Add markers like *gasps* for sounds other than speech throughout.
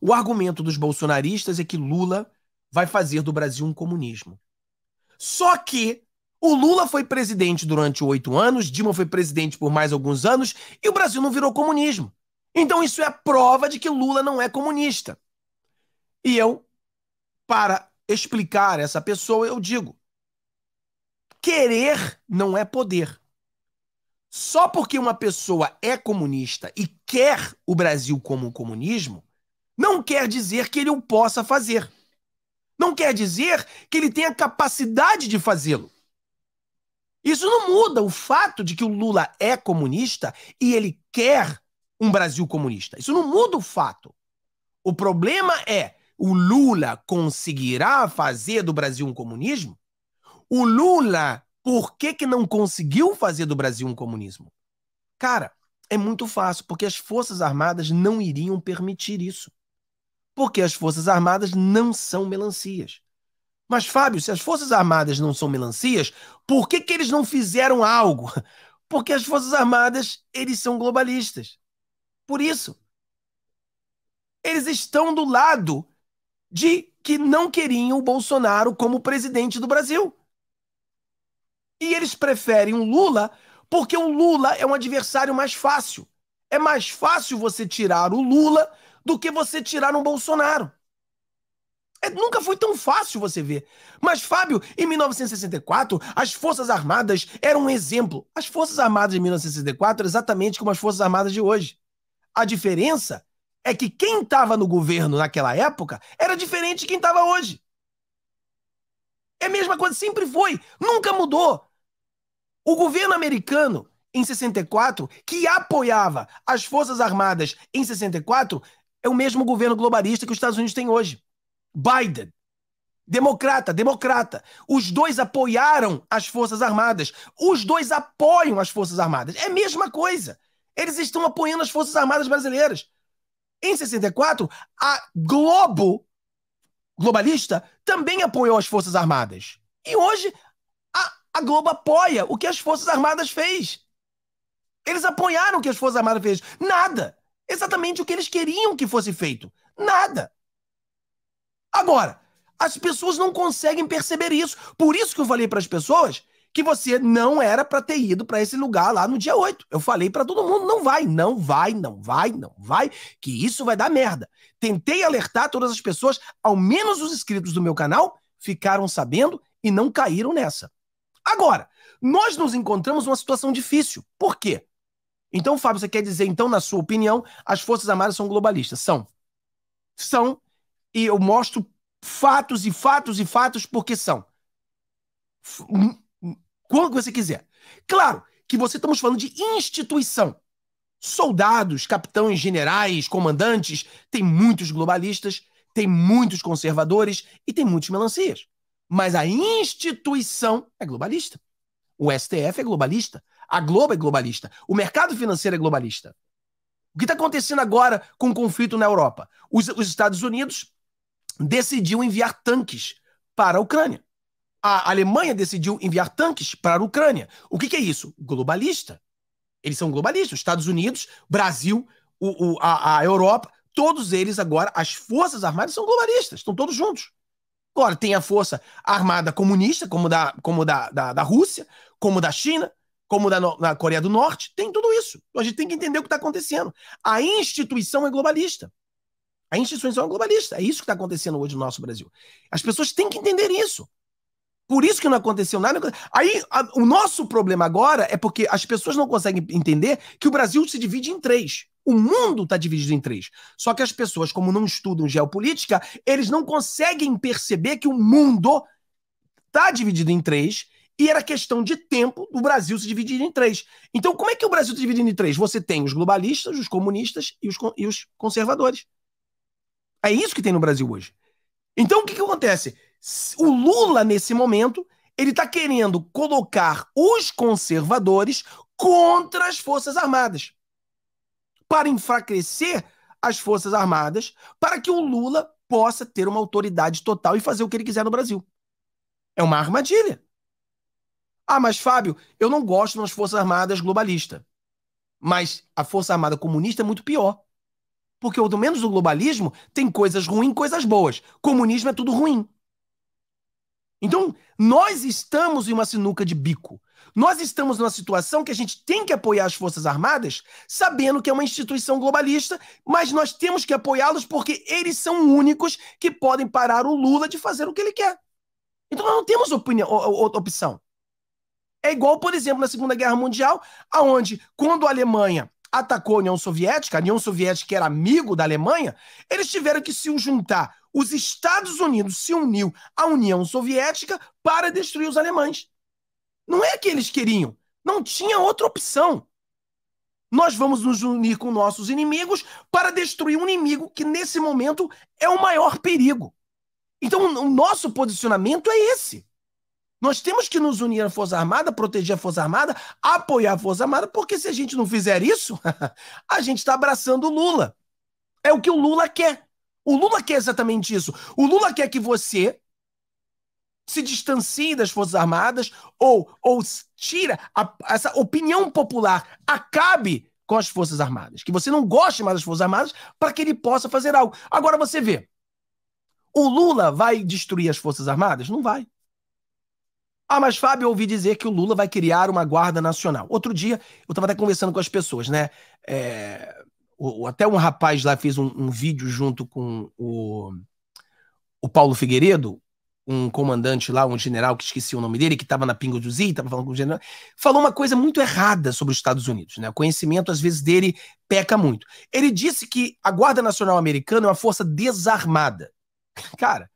O argumento dos bolsonaristas é que Lula vai fazer do Brasil um comunismo. Só que o Lula foi presidente durante oito anos, Dilma foi presidente por mais alguns anos e o Brasil não virou comunismo. Então isso é prova de que Lula não é comunista. E eu, para explicar essa pessoa, eu digo: querer não é poder. Só porque uma pessoa é comunista e quer o Brasil como um comunismo, não quer dizer que ele o possa fazer. Não quer dizer que ele tenha capacidade de fazê-lo. Isso não muda o fato de que o Lula é comunista e ele quer um Brasil comunista. Isso não muda o fato. O problema é: o Lula conseguirá fazer do Brasil um comunismo? O Lula, por que, que não conseguiu fazer do Brasil um comunismo? Cara, é muito fácil, porque as Forças Armadas não iriam permitir isso. Porque as Forças Armadas não são melancias. Mas, Fábio, se as Forças Armadas não são melancias, por que, que eles não fizeram algo? *laughs* Porque as Forças Armadas, eles são globalistas. Por isso, eles estão do lado de que não queriam o Bolsonaro como presidente do Brasil. E eles preferem o Lula porque o Lula é um adversário mais fácil. É mais fácil você tirar o Lula do que você tirar um Bolsonaro. É, nunca foi tão fácil você ver. Mas, Fábio, em 1964, as Forças Armadas eram um exemplo. As Forças Armadas de 1964 eram exatamente como as Forças Armadas de hoje. A diferença é que quem estava no governo naquela época era diferente de quem estava hoje. É a mesma coisa, sempre foi, nunca mudou. O governo americano, em 64, que apoiava as Forças Armadas em 64, é o mesmo governo globalista que os Estados Unidos têm hoje. Biden. Democrata, democrata. Os dois apoiaram as Forças Armadas. Os dois apoiam as Forças Armadas. É a mesma coisa. Eles estão apoiando as Forças Armadas brasileiras. Em 64, a Globo globalista também apoiou as Forças Armadas. E hoje a, a Globo apoia o que as Forças Armadas fez. Eles apoiaram o que as Forças Armadas fez. Nada exatamente o que eles queriam que fosse feito. Nada. Agora, as pessoas não conseguem perceber isso. Por isso que eu falei para as pessoas que você não era para ter ido para esse lugar lá no dia 8. Eu falei para todo mundo, não vai, não vai, não vai, não vai, que isso vai dar merda. Tentei alertar todas as pessoas, ao menos os inscritos do meu canal ficaram sabendo e não caíram nessa. Agora, nós nos encontramos numa situação difícil. Por quê? Então, Fábio, você quer dizer, então, na sua opinião, as Forças Armadas são globalistas? São. São, e eu mostro fatos e fatos e fatos porque são. Hum, hum, quando você quiser. Claro que você estamos falando de instituição. Soldados, capitães, generais, comandantes, tem muitos globalistas, tem muitos conservadores e tem muitos melancias. Mas a instituição é globalista. O STF é globalista. A Globo é globalista. O mercado financeiro é globalista. O que está acontecendo agora com o conflito na Europa? Os, os, Estados Unidos decidiu enviar tanques para a Ucrânia. A Alemanha decidiu enviar tanques para a Ucrânia. O que, que é isso? Globalista. Eles são globalistas. Os Estados Unidos, Brasil, o, o, a, a Europa, todos eles agora, as forças armadas são globalistas, estão todos juntos. Agora, tem a força armada comunista, como da, como da, da, da Rússia, como da China, como na, na Coreia do Norte, tem tudo isso. Então a gente tem que entender o que está acontecendo. A instituição é globalista. A instituição é globalista. É isso que está acontecendo hoje no nosso Brasil. As pessoas têm que entender isso. Por isso que não aconteceu nada. Aí a, o nosso problema agora é porque as pessoas não conseguem entender que o Brasil se divide em três. O mundo está dividido em três. Só que as pessoas, como não estudam geopolítica, eles não conseguem perceber que o mundo está dividido em três e era questão de tempo do Brasil se dividir em três. Então, como é que o Brasil se divide em três? Você tem os globalistas, os comunistas e os, e os conservadores. É isso que tem no Brasil hoje. Então, o que, que acontece? O Lula, nesse momento, ele está querendo colocar os conservadores contra as Forças Armadas para enfraquecer as Forças Armadas, para que o Lula possa ter uma autoridade total e fazer o que ele quiser no Brasil. É uma armadilha. Ah, mas Fábio, eu não gosto de umas Forças Armadas globalistas. Mas a Força Armada Comunista é muito pior. Porque, pelo menos no globalismo, tem coisas ruins e coisas boas. Comunismo é tudo ruim. Então, nós estamos em uma sinuca de bico. Nós estamos numa situação que a gente tem que apoiar as Forças Armadas, sabendo que é uma instituição globalista, mas nós temos que apoiá-los porque eles são únicos que podem parar o Lula de fazer o que ele quer. Então, nós não temos opinião, opção. É igual, por exemplo, na Segunda Guerra Mundial, aonde quando a Alemanha atacou a União Soviética, a União Soviética era amigo da Alemanha, eles tiveram que se juntar. Os Estados Unidos se uniu à União Soviética para destruir os alemães. Não é que eles queriam, não tinha outra opção. Nós vamos nos unir com nossos inimigos para destruir um inimigo que nesse momento é o maior perigo. Então o nosso posicionamento é esse. Nós temos que nos unir à Força Armada, proteger a Força Armada, apoiar a Força Armada, porque se a gente não fizer isso, *laughs* a gente está abraçando o Lula. É o que o Lula quer. O Lula quer exatamente isso. O Lula quer que você se distancie das Forças Armadas ou, ou tira a, essa opinião popular, acabe com as Forças Armadas. Que você não goste mais das Forças Armadas para que ele possa fazer algo. Agora você vê. O Lula vai destruir as Forças Armadas? Não vai. Ah, mas Fábio, eu ouvi dizer que o Lula vai criar uma guarda nacional. Outro dia, eu estava até conversando com as pessoas, né? É, o, até um rapaz lá fez um, um vídeo junto com o, o Paulo Figueiredo, um comandante lá, um general que esqueci o nome dele, que estava na Pingo do Z, estava falando com o general, falou uma coisa muito errada sobre os Estados Unidos. Né? O conhecimento, às vezes, dele peca muito. Ele disse que a Guarda Nacional Americana é uma força desarmada. *laughs* Cara,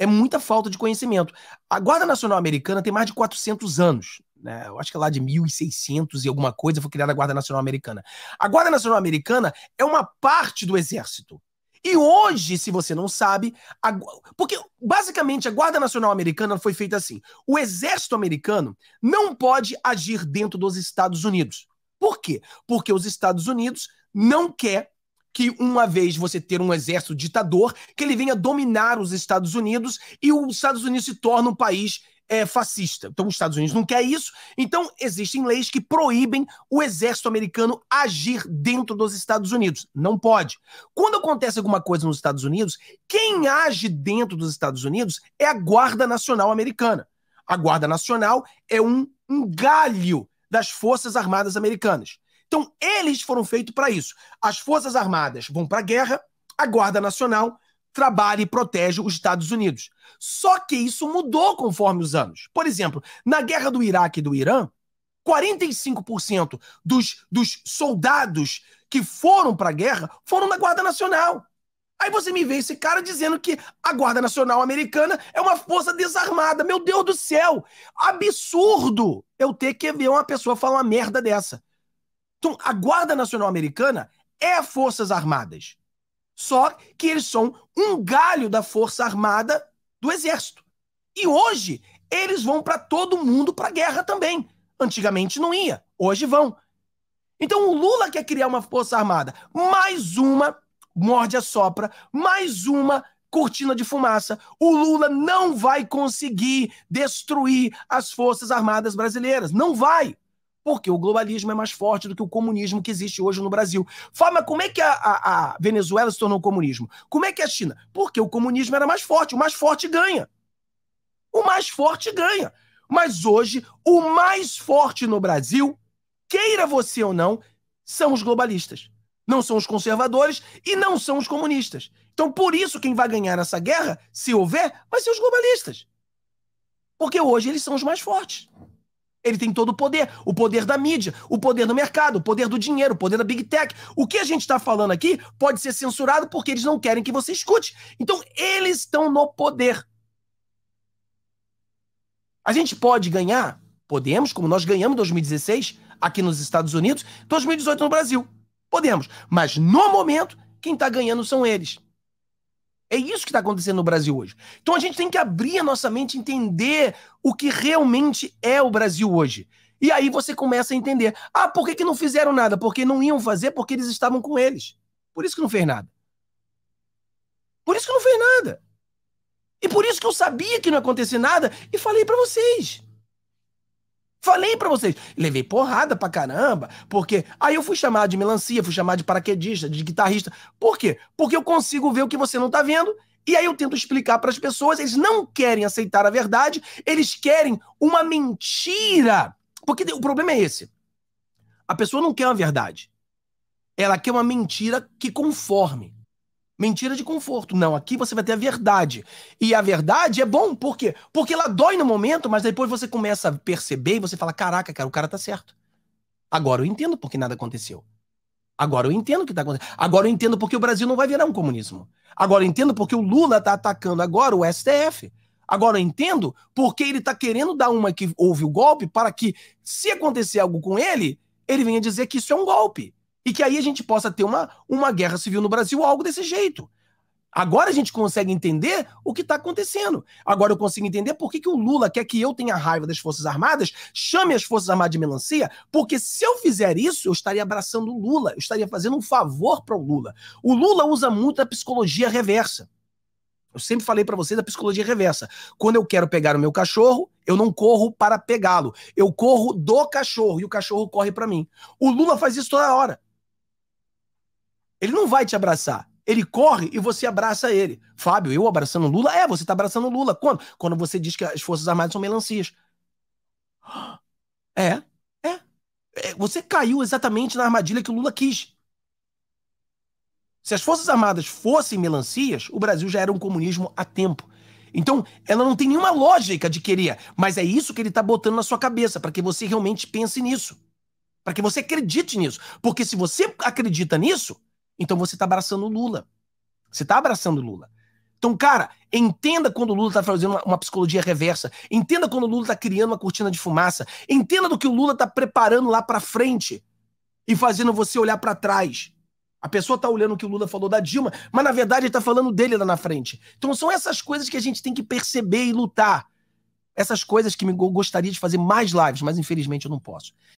é muita falta de conhecimento. A Guarda Nacional Americana tem mais de 400 anos. Né? Eu acho que é lá de 1600 e alguma coisa foi criada a Guarda Nacional Americana. A Guarda Nacional Americana é uma parte do Exército. E hoje, se você não sabe, a... porque basicamente a Guarda Nacional Americana foi feita assim: o Exército Americano não pode agir dentro dos Estados Unidos. Por quê? Porque os Estados Unidos não quer que uma vez você ter um exército ditador, que ele venha dominar os Estados Unidos e os Estados Unidos se torna um país é, fascista. Então os Estados Unidos não quer isso. Então existem leis que proíbem o exército americano agir dentro dos Estados Unidos. Não pode. Quando acontece alguma coisa nos Estados Unidos, quem age dentro dos Estados Unidos é a Guarda Nacional Americana. A Guarda Nacional é um, um galho das Forças Armadas Americanas. Então, eles foram feitos para isso. As Forças Armadas vão para a guerra, a Guarda Nacional trabalha e protege os Estados Unidos. Só que isso mudou conforme os anos. Por exemplo, na guerra do Iraque e do Irã, 45% dos, dos soldados que foram para a guerra foram da Guarda Nacional. Aí você me vê esse cara dizendo que a Guarda Nacional Americana é uma força desarmada. Meu Deus do céu! Absurdo eu ter que ver uma pessoa falar uma merda dessa. Então, a Guarda Nacional Americana é Forças Armadas. Só que eles são um galho da Força Armada do Exército. E hoje, eles vão para todo mundo para a guerra também. Antigamente não ia, hoje vão. Então, o Lula quer criar uma Força Armada. Mais uma morde a sopra, mais uma cortina de fumaça. O Lula não vai conseguir destruir as Forças Armadas brasileiras. Não vai. Porque o globalismo é mais forte do que o comunismo que existe hoje no Brasil. Fala, mas como é que a, a, a Venezuela se tornou comunismo? Como é que a China? Porque o comunismo era mais forte, o mais forte ganha. O mais forte ganha. Mas hoje, o mais forte no Brasil, queira você ou não, são os globalistas. Não são os conservadores e não são os comunistas. Então, por isso, quem vai ganhar essa guerra, se houver, vai ser os globalistas. Porque hoje eles são os mais fortes. Ele tem todo o poder, o poder da mídia, o poder do mercado, o poder do dinheiro, o poder da big tech. O que a gente está falando aqui pode ser censurado porque eles não querem que você escute. Então eles estão no poder. A gente pode ganhar, podemos, como nós ganhamos em 2016 aqui nos Estados Unidos, 2018 no Brasil, podemos. Mas no momento quem está ganhando são eles. É isso que está acontecendo no Brasil hoje. Então a gente tem que abrir a nossa mente, entender o que realmente é o Brasil hoje. E aí você começa a entender. Ah, por que, que não fizeram nada? Porque não iam fazer, porque eles estavam com eles. Por isso que não fez nada. Por isso que não fez nada. E por isso que eu sabia que não ia acontecer nada e falei para vocês. Falei para vocês, levei porrada pra caramba, porque aí eu fui chamado de melancia, fui chamado de paraquedista, de guitarrista. Por quê? Porque eu consigo ver o que você não tá vendo e aí eu tento explicar para as pessoas, eles não querem aceitar a verdade, eles querem uma mentira. Porque o problema é esse. A pessoa não quer uma verdade. Ela quer uma mentira que conforme. Mentira de conforto. Não, aqui você vai ter a verdade. E a verdade é bom, por quê? Porque ela dói no momento, mas depois você começa a perceber e você fala: caraca, cara, o cara tá certo. Agora eu entendo porque nada aconteceu. Agora eu entendo o que está acontecendo. Agora eu entendo porque o Brasil não vai virar um comunismo. Agora eu entendo porque o Lula está atacando agora o STF. Agora eu entendo porque ele está querendo dar uma que houve o golpe para que, se acontecer algo com ele, ele venha dizer que isso é um golpe. E que aí a gente possa ter uma, uma guerra civil no Brasil, algo desse jeito. Agora a gente consegue entender o que está acontecendo. Agora eu consigo entender por que, que o Lula quer que eu tenha raiva das Forças Armadas, chame as Forças Armadas de melancia, porque se eu fizer isso, eu estaria abraçando o Lula, eu estaria fazendo um favor para o Lula. O Lula usa muito a psicologia reversa. Eu sempre falei para vocês a psicologia reversa. Quando eu quero pegar o meu cachorro, eu não corro para pegá-lo. Eu corro do cachorro e o cachorro corre para mim. O Lula faz isso toda hora. Ele não vai te abraçar. Ele corre e você abraça ele. Fábio, eu abraçando Lula? É, você está abraçando Lula. Quando? Quando você diz que as Forças Armadas são melancias. *gasps* É, é. é você caiu exatamente na armadilha que o Lula quis. Se as Forças Armadas fossem melancias, o Brasil já era um comunismo há tempo. Então, ela não tem nenhuma lógica de querer, mas é isso que ele está botando na sua cabeça, para que você realmente pense nisso. Para que você acredite nisso. Porque se você acredita nisso, então você está abraçando o Lula. Você está abraçando o Lula. Então, cara, entenda quando o Lula está fazendo uma, uma, psicologia reversa. Entenda quando o Lula está criando uma cortina de fumaça. Entenda do que o Lula está preparando lá para frente e fazendo você olhar para trás. A pessoa está olhando o que o Lula falou da Dilma, mas na verdade ele está falando dele lá na frente. Então são essas coisas que a gente tem que perceber e lutar. Essas coisas que me gostaria de fazer mais lives, mas infelizmente eu não posso.